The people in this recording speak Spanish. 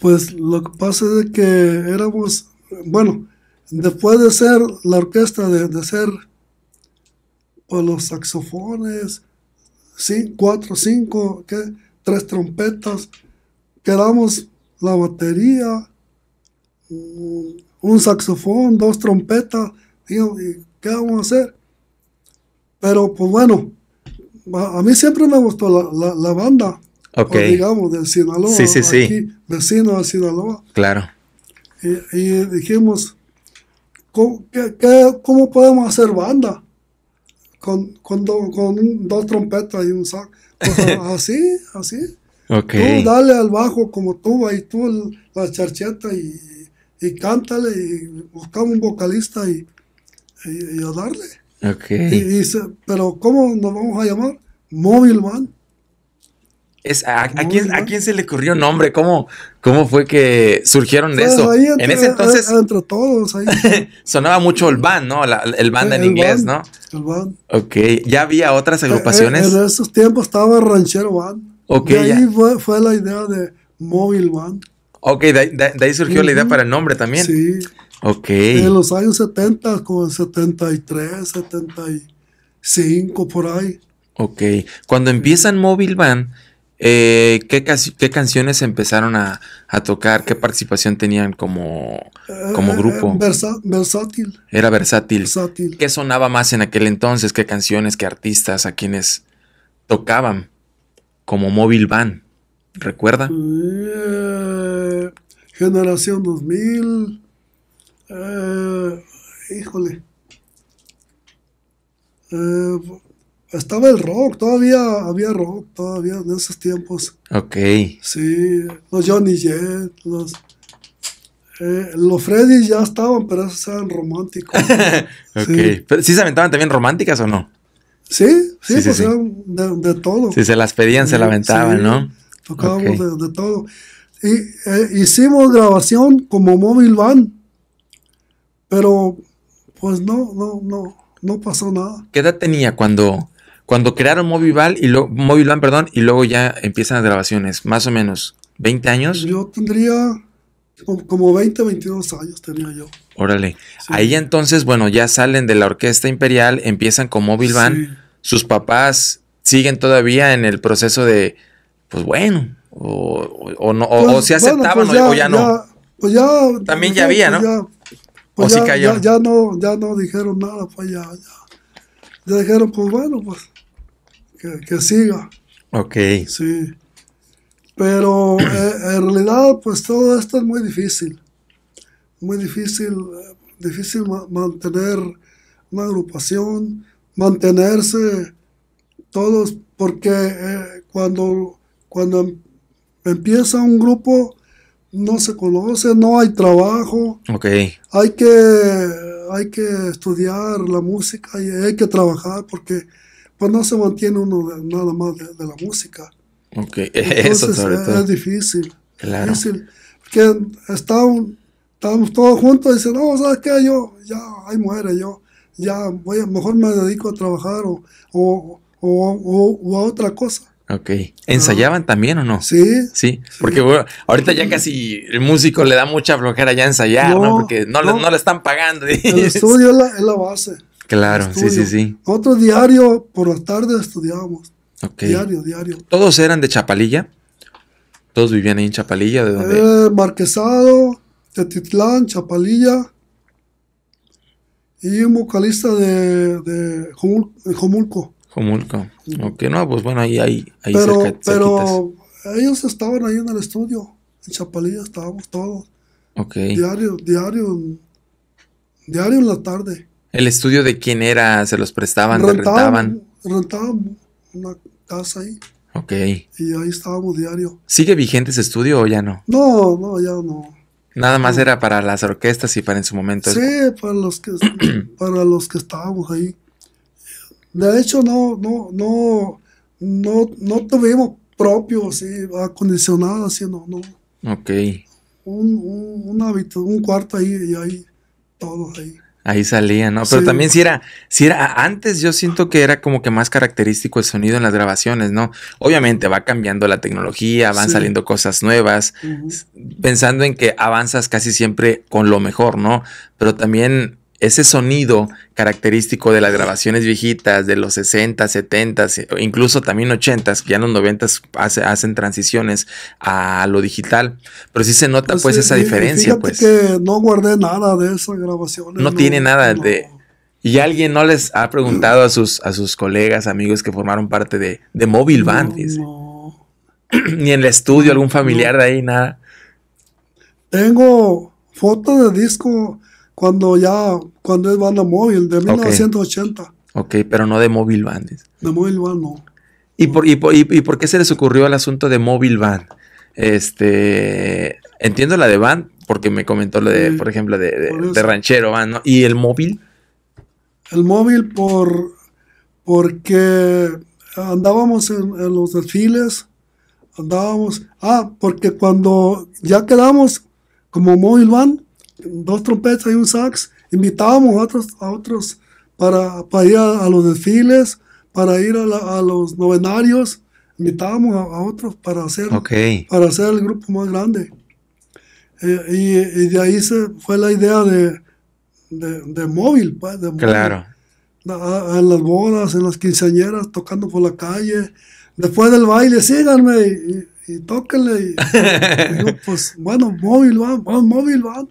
Pues lo que pasa es que éramos, bueno, después de ser la orquesta, de, ser pues, los saxofones, cuatro, cinco, tres trompetas, quedamos la batería, mm, un saxofón, dos trompetas, y, ¿qué vamos a hacer? Pero pues bueno, a, mí siempre me gustó la banda, pues o digamos de Sinaloa, sí, sí, vecino de Sinaloa. Claro. Y, dijimos, ¿cómo, podemos hacer banda? Con, con, dos trompetas y un saco. Pues, así, así. Okay. Tú dale al bajo como tú, ahí tú la charcheta y, y, cántale y buscamos un vocalista y, y, a darle. Okay. Y, dice, pero ¿cómo nos vamos a llamar? Móvil Band. Es, a, quién, se le ocurrió nombre? ¿Cómo, cómo fue que surgieron de pues eso? en ese entonces. todos. sonaba mucho el band, ¿no? el band en inglés, ¿no? El band. Ok. ¿Ya había otras eh, eh, agrupaciones? en esos tiempos estaba Ranchero Band. Ok. De ahí fue, la idea de Mobile Band. Ok, de, ahí surgió la idea para el nombre también. Sí. Ok. En los años 70, como 73, 75, por ahí. Ok. Cuando empiezan Mobile Band eh, ¿qué, canciones empezaron a, tocar? ¿Qué participación tenían como, eh, grupo? versátil. Era versátil. ¿Qué sonaba más en aquel entonces? ¿Qué canciones, qué artistas, a quienes tocaban como móvil van? ¿Recuerda? Eh, generación 2000. Eh, híjole estaba el rock, todavía había rock, todavía en esos tiempos. Ok. Sí, los Johnny Jett, los... Eh, los Freddy's ya estaban, pero esos eran románticos. ok. Sí. Pero, ¿Sí se aventaban también románticas o no? Sí, sí, pues eran de, todo. Si se las pedían, se la aventaban, ¿no? Tocábamos de, todo. Y eh, hicimos grabación como móvil van, pero pues no, no, no, no pasó nada. ¿Qué edad tenía cuando, cuando crearon Móvil y y luego ya empiezan las grabaciones, más o menos, 20 años. Yo tendría como 20, 22 años tenía yo. Órale. Ahí entonces, bueno, ya salen de la Orquesta Imperial, empiezan con Móvil Sus papás siguen todavía en el proceso de, pues bueno, o, no, o, pues, se pues aceptaban o, ya, no. Pues También ya, había, ¿no? o si cayó. Ya, no, ya no dijeron nada, pues ya, ya dijeron, pues bueno, pues que, siga. Ok. Sí. Pero eh, en realidad, pues todo esto es muy difícil. Muy difícil, eh, difícil mantener una agrupación, mantenerse todos, porque eh, cuando, cuando em-, empieza un grupo no se conoce, no hay trabajo. Ok. Hay que hay que estudiar la música y hay que trabajar porque pues no se mantiene uno nada más de, la música. eso eh, es, difícil. Claro. Porque estábamos, todos juntos y dicen, no, ¿sabes qué? Yo, ya, ahí mujeres, yo. Ya, voy, a mejor me dedico a trabajar o, o a otra cosa. Ok. Ah. ¿Ensayaban también o no? Sí. Sí, porque ahorita ya casi el músico le da mucha flojera ya ensayar, ¿no? Porque no, Le, no, Le, están pagando. El estudio es la, base. Claro, sí, sí, sí. Otro diario por la tarde estudiábamos. Ok. Diario, diario. ¿Todos eran de Chapalilla? ¿Todos vivían ahí en Chapalilla? ¿De dónde? Eh, Marquesado, Tetitlán, Chapalilla. Y un vocalista de, de Jomulco. Comulco, Ok, no, pues bueno, ahí, ahí, ahí pero, Pero ellos estaban ahí en el estudio, en Chapalilla estábamos todos. Ok. Diario, diario, diario en la tarde. ¿El estudio de quién era? ¿Se los prestaban? Rentaban, rentaban? una casa ahí. Ok. Y ahí estábamos diario. ¿Sigue vigente ese estudio o ya no? No, no, ya no. Nada más era para las orquestas y para en su momento. Sí, para los que, para los que estábamos ahí. De hecho, no, no, no, no, no tuvimos propio, así, acondicionado, así, no, no. Ok. Un, un, un hábito, un cuarto ahí y ahí, todo ahí. Ahí salía, ¿no? Pero también si era, si era, antes yo siento que era como que más característico el sonido en las grabaciones, ¿no? Obviamente va cambiando la tecnología, van saliendo cosas nuevas, pensando en que avanzas casi siempre con lo mejor, ¿no? Pero también ese sonido característico de las grabaciones viejitas de los 60, 70, incluso también 80, que ya en los 90 s hacen transiciones a lo digital, pero sí se nota pues, esa diferencia. Pues que no guardé nada de esas grabaciones. No, tiene nada de... Y alguien no les ha preguntado a sus, a sus colegas, amigos que formaron parte de, de Mobile Band, no, Ni en el estudio, algún familiar de ahí, nada. Tengo fotos de disco cuando ya, cuando es banda móvil, de 1980. Ok, pero no de móvil band. De móvil band no. ¿Y por, y, por, qué se les ocurrió el asunto de móvil band? Este, entiendo la de band, porque me comentó lo de, por ejemplo, de, ranchero band, ¿no? ¿Y el móvil? El móvil por, porque andábamos en, los desfiles, andábamos, ah, porque cuando ya quedamos como móvil band, dos trompetas y un sax. Invitábamos a otros, a otros para, para ir a, los desfiles, para ir a, los novenarios. Invitábamos a, otros para hacer, para hacer el grupo más grande. Eh, y, de ahí fue la idea de, de, pues, móvil, Claro. en las bodas, en las quinceañeras, tocando por la calle. Después del baile, síganme y, y, tóquenle. pues, bueno, móvil móvil va.